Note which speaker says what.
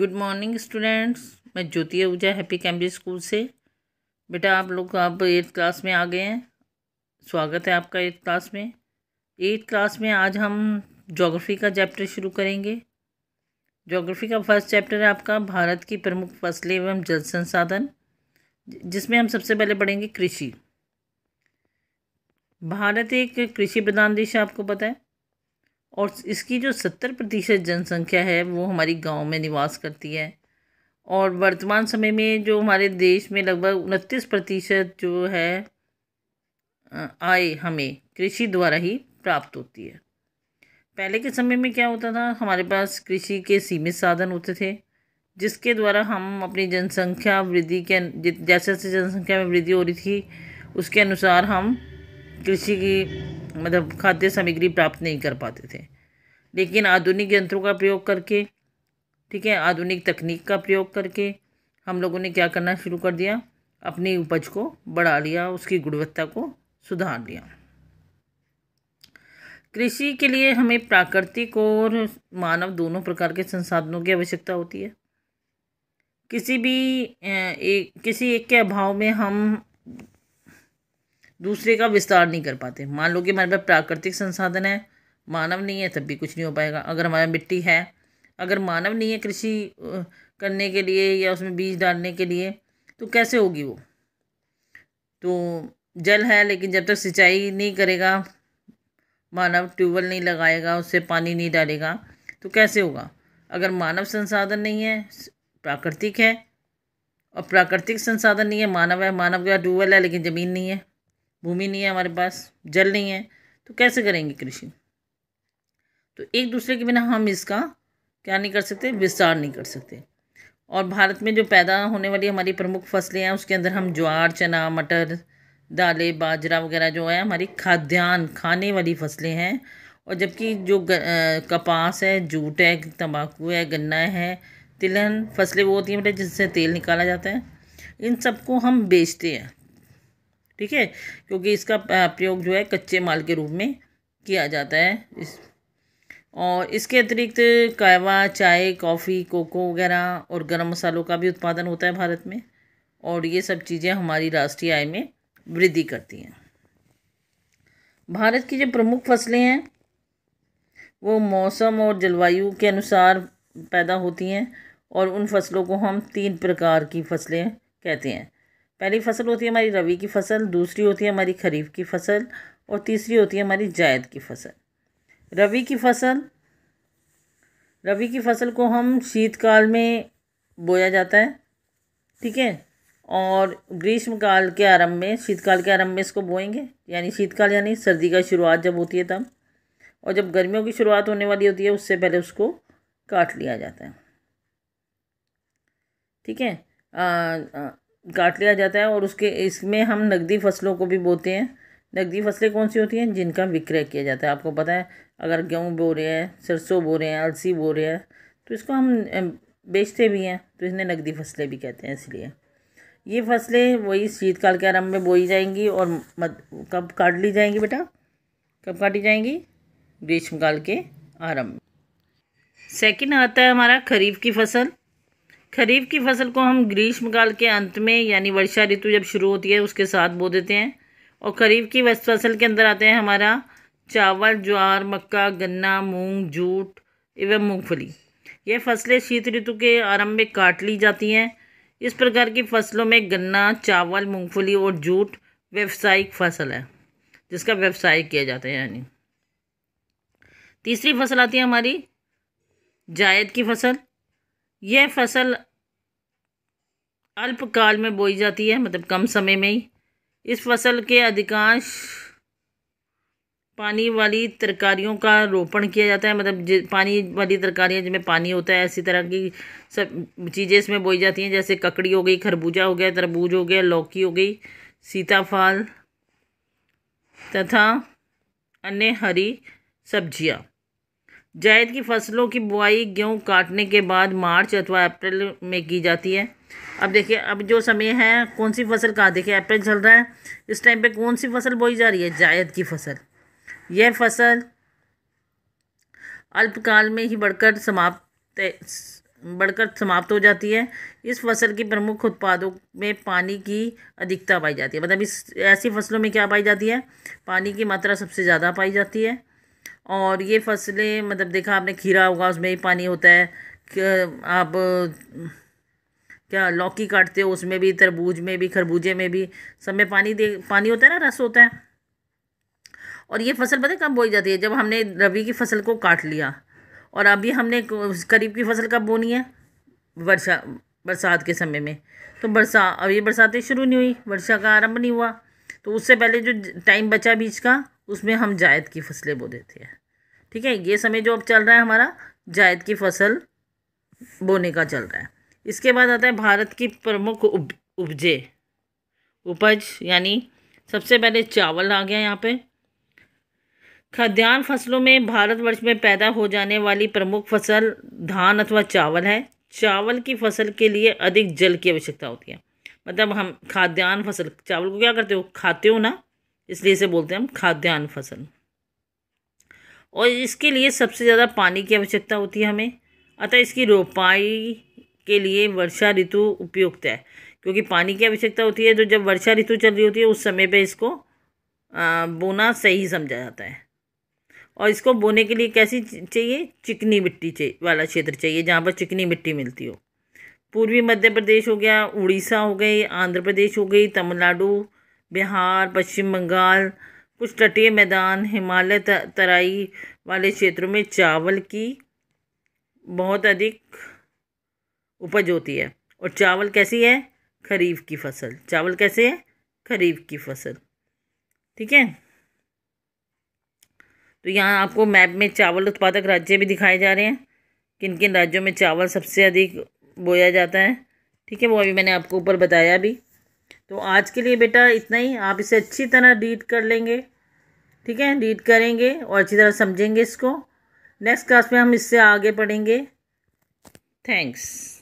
Speaker 1: good morning students मैं ज्योति ऊजा happy Cambridge school से बेटा आप लोग अब एट्थ क्लास में आ गए हैं स्वागत है आपका एट्थ क्लास में एट्थ क्लास में आज हम जोग्राफ़ी का चैप्टर शुरू करेंगे जोग्राफ़ी का फर्स्ट चैप्टर है आपका भारत की प्रमुख फसलें एवं जल संसाधन जिसमें हम सबसे पहले पढ़ेंगे कृषि भारत एक कृषि प्रधान देश है आपको पता है और इसकी जो सत्तर प्रतिशत जनसंख्या है वो हमारी गांव में निवास करती है और वर्तमान समय में जो हमारे देश में लगभग उनतीस प्रतिशत जो है आय हमें कृषि द्वारा ही प्राप्त होती है पहले के समय में क्या होता था हमारे पास कृषि के सीमित साधन होते थे जिसके द्वारा हम अपनी जनसंख्या वृद्धि के जैसे जैसे जनसंख्या में वृद्धि हो रही थी उसके अनुसार हम कृषि की मतलब खाद्य सामग्री प्राप्त नहीं कर पाते थे लेकिन आधुनिक यंत्रों का प्रयोग करके ठीक है आधुनिक तकनीक का प्रयोग करके हम लोगों ने क्या करना शुरू कर दिया अपनी उपज को बढ़ा लिया उसकी गुणवत्ता को सुधार लिया कृषि के लिए हमें प्राकृतिक और मानव दोनों प्रकार के संसाधनों की आवश्यकता होती है किसी भी एक किसी एक के अभाव में हम दूसरे का विस्तार नहीं कर पाते मान लो कि हमारे पास प्राकृतिक संसाधन है मानव नहीं है तब भी कुछ नहीं हो पाएगा अगर हमारे मिट्टी है अगर मानव नहीं है कृषि करने के लिए या उसमें बीज डालने के लिए तो कैसे होगी वो तो जल है लेकिन जब तक सिंचाई नहीं करेगा मानव ट्यूबवेल नहीं लगाएगा उससे पानी नहीं डालेगा तो कैसे होगा अगर मानव संसाधन नहीं है प्राकृतिक है और प्राकृतिक संसाधन नहीं है मानव है मानव का ट्यूबवेल है लेकिन ज़मीन नहीं है भूमि नहीं है हमारे पास जल नहीं है तो कैसे करेंगे कृषि तो एक दूसरे के बिना हम इसका क्या नहीं कर सकते विस्तार नहीं कर सकते और भारत में जो पैदा होने वाली हमारी प्रमुख फसलें हैं उसके अंदर हम ज्वार चना मटर दालें बाजरा वगैरह जो है हमारी खाद्यान्न खाने वाली फसलें हैं और जबकि जो ग, आ, कपास है जूट है तंबाकू है गन्ना है तिलहन फसलें वो होती हैं बेटे मतलब जिससे तेल निकाला जाता है इन सबको हम बेचते हैं ठीक है क्योंकि इसका प्रयोग जो है कच्चे माल के रूप में किया जाता है इस और इसके अतिरिक्त कहवा चाय कॉफ़ी कोको वगैरह और गर्म मसालों का भी उत्पादन होता है भारत में और ये सब चीज़ें हमारी राष्ट्रीय आय में वृद्धि करती हैं भारत की जो प्रमुख फसलें हैं वो मौसम और जलवायु के अनुसार पैदा होती हैं और उन फसलों को हम तीन प्रकार की फसलें कहते हैं पहली फसल होती है हमारी रवि की फसल दूसरी होती है हमारी खरीफ की फसल और तीसरी होती है हमारी जायद की फसल रवि की फसल रवि की फसल को हम शीतकाल में बोया जाता है ठीक है और ग्रीष्मकाल के आरंभ में शीतकाल के आरंभ में इसको बोएंगे यानी शीतकाल यानी सर्दी का शुरुआत जब होती है तब और जब गर्मियों की शुरुआत होने वाली होती है उससे पहले उसको काट लिया जाता है ठीक है काट लिया जाता है और उसके इसमें हम नकदी फसलों को भी बोते हैं नकदी फसलें कौन सी होती हैं जिनका विक्रय किया जाता है आपको पता है अगर गेहूँ बो रहे हैं सरसों बो रहे हैं अलसी बो रहे हैं तो इसको हम बेचते भी हैं तो इसने नकदी फसलें भी कहते हैं इसलिए ये फसलें वही शीतकाल के आरंभ में बोई जाएंगी और मत, कब काट ली जाएंगी बेटा कब काटी जाएंगी ग्रीष्मकाल के आरंभ सेकंड आता है हमारा खरीफ की फसल खरीफ की फसल को हम ग्रीष्मकाल के अंत में यानी वर्षा ऋतु जब शुरू होती है उसके साथ बो देते हैं और खरीफ की फसल के अंदर आते हैं हमारा चावल ज्वार मक्का गन्ना मूंग जूट एवं मूंगफली ये फसलें शीत ऋतु के आरंभ में काट ली जाती हैं इस प्रकार की फसलों में गन्ना चावल मूंगफली और जूट व्यावसायिक फसल है जिसका व्यवसाय किया जाता है यानी तीसरी फसल आती है हमारी जायद की फसल यह फसल अल्पकाल में बोई जाती है मतलब कम समय में ही इस फसल के अधिकांश पानी वाली तरकारियों का रोपण किया जाता है मतलब पानी वाली तरकारियाँ जिनमें पानी होता है ऐसी तरह की सब चीज़ें इसमें बोई जाती हैं जैसे ककड़ी हो गई खरबूजा हो गया तरबूज हो गया लौकी हो गई सीताफल तथा अन्य हरी सब्जियाँ जायद की फसलों की बुआई गेहूँ काटने के बाद मार्च अथवा अप्रैल में की जाती है अब देखिए अब जो समय है कौन सी फसल कहाँ देखिए अप्रैल चल रहा है इस टाइम पे कौन सी फसल बोई जा रही है जायद की फसल यह फसल अल्पकाल में ही बढ़कर समाप्त बढ़कर समाप्त हो जाती है इस फसल की प्रमुख उत्पादों में पानी की अधिकता पाई जाती है मतलब इस ऐसी फसलों में क्या पाई जाती है पानी की मात्रा सबसे ज़्यादा पाई जाती है और ये फसलें मतलब देखा आपने खीरा होगा उसमें भी पानी होता है आप क्या लौकी काटते हो उसमें भी तरबूज में भी खरबूजे में भी सब में पानी दे पानी होता है ना रस होता है और ये फसल पता कब बोई जाती है जब हमने रबी की फसल को काट लिया और अभी हमने करीब की फसल कब बोनी है वर्षा बरसात के समय में तो बरसा अभी बरसातें शुरू नहीं हुई वर्षा का आरंभ नहीं हुआ तो उससे पहले जो टाइम बचा बीच का उसमें हम जायद की फसलें बो देते हैं ठीक है ये समय जो अब चल रहा है हमारा जायद की फसल बोने का चल रहा है इसके बाद आता है भारत की प्रमुख उप उपजे उपज यानी सबसे पहले चावल आ गया यहाँ पे खाद्यान्न फसलों में भारतवर्ष में पैदा हो जाने वाली प्रमुख फसल धान अथवा चावल है चावल की फसल के लिए अधिक जल की आवश्यकता होती है मतलब हम खाद्यान्न फसल चावल को क्या करते हो खाते हो ना इसलिए इसे बोलते हैं हम खाद्यान्न फसल और इसके लिए सबसे ज़्यादा पानी की आवश्यकता होती है हमें अतः इसकी रोपाई के लिए वर्षा ऋतु उपयुक्त है क्योंकि पानी की आवश्यकता होती है तो जब वर्षा ऋतु चल रही होती है उस समय पे इसको बोना सही समझा जाता है और इसको बोने के लिए कैसी चाहिए चिकनी मिट्टी चाहिए वाला क्षेत्र चाहिए जहाँ पर चिकनी मिट्टी मिलती हो पूर्वी मध्य प्रदेश हो गया उड़ीसा हो गई आंध्र प्रदेश हो गई तमिलनाडु बिहार पश्चिम बंगाल कुछ तटीय मैदान हिमालय तराई वाले क्षेत्रों में चावल की बहुत अधिक उपज होती है और चावल कैसी है खरीफ की फसल चावल कैसे है खरीफ की फसल ठीक है तो यहाँ आपको मैप में चावल उत्पादक राज्य भी दिखाए जा रहे हैं किन किन राज्यों में चावल सबसे अधिक बोया जाता है ठीक है वो अभी मैंने आपको ऊपर बताया भी तो आज के लिए बेटा इतना ही आप इसे अच्छी तरह रीड कर लेंगे ठीक है रीड करेंगे और अच्छी तरह समझेंगे इसको नेक्स्ट क्लास में हम इससे आगे पढ़ेंगे थैंक्स